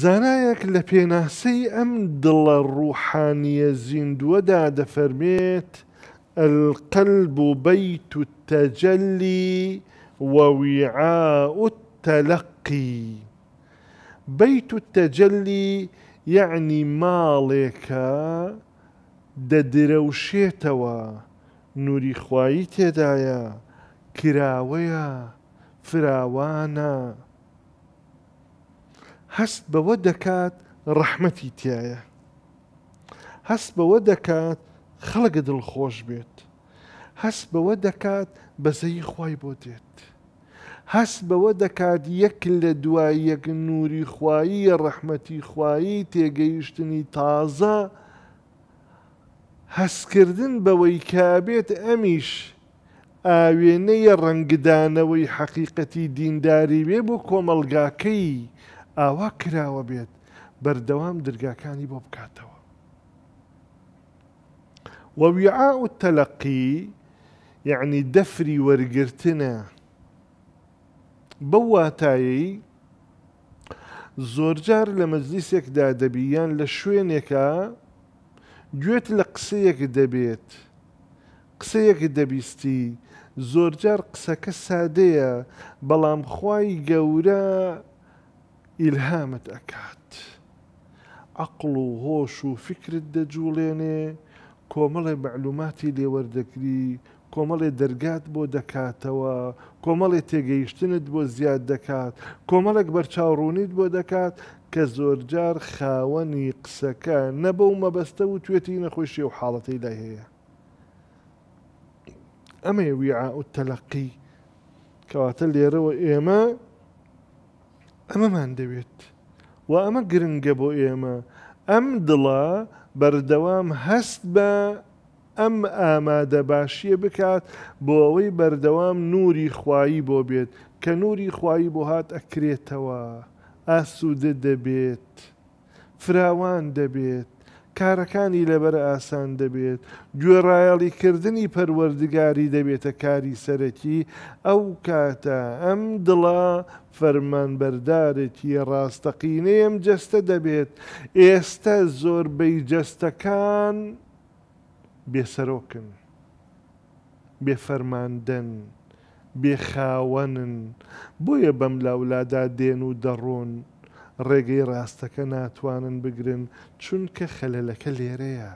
زانایەک لە پێناسەی ئەم دڵە ڕوحانیە زیندووەدا دەفەرمێت القلب بيت التجلي ووعاء التلقي بيت التجلي یعنی ماڵێکە دەدرەوشێتەوە نوری خوایی تێدایە کراوەیە فراوانە هەست بەوە دەکات ڕەحمەتی تایە. هەست بەوە دەکات خەڵک دڵخۆش بێت. هەست بەوە دەکات بەزەی خی بۆ دێت. هەست بەوە دەکات یەک لە دوای یەک نووری خوایی ڕەحمەتی خوایی تێگەیشتنی تازە، هەستکردن بەوەی کابێت ئەمیش ئاوێنەیە ڕەنگدانەوەی حەقیقەتی دینداری وێ بۆ کۆمەلگاکەی ئاوا کراوە بێت بەردەوام دەرگاکانی بۆ بکاتەوە. وەویعاء و تەلەقی یعنی دەفری وەرگرتنە بەو واتایی زۆرجار لە مەزلیسێکدا دەبییان لە شوێنێکە گوێت لە قسەیەک دەبێت قسەیەک دەبیستی زۆرجار قسەکە سادەیە بەڵام خوای گەورە ئیلهامت ئەکات. عقل و هۆش و فکرت دەجوڵێنێ کۆمەڵی معلوماتی لێوەردەکری کۆمەڵێ دەرگات بۆ دەکاتەوە کۆمەڵی تێگەیشتنت بۆ زیاد دەکات کۆمەڵک بەرچاوڕوونیت بۆ دەکات کە زۆرجار خاوەنی قسەکە نەبە و مەبەستە و توێتی نەخۆشی و حاڵەتی دا هەیە ئەمە ویعاء تەلەقی کەواتە لێرەوە ئێمە ئەمەمان دەوێت و ئەمە گرنگە بۆ ئێمە ئەم دڵە بەردەوام هەست بە ئەم ئامادە باشیە بکات بۆ ئەوەی بەردەوام نوری خوایی بۆ بێت کە نوری خوایی بۆ هات ئەکرێتەوە ئاسوودە دەبێت فراوان دەبێت کارەکانی لەبەر ئاسان دەبێت گوێڕایەڵیکردنی پەروەردگاری دەبێتە کاری سەرەکی ئەو کاتە ئەم دڵە فەرمانبەردارێکی ڕاستەقینەیەم جەستە دەبێت ئێستا زۆربەی جەستەکان بێسەرۆکن بێفەرماندن. بێخاوەنن بۆیە بەم لاولادا دێن و دەڕۆن ڕێگەی ڕاستەکە ناتوانن بگرن چونکە خەلەلەکە لێرەیە.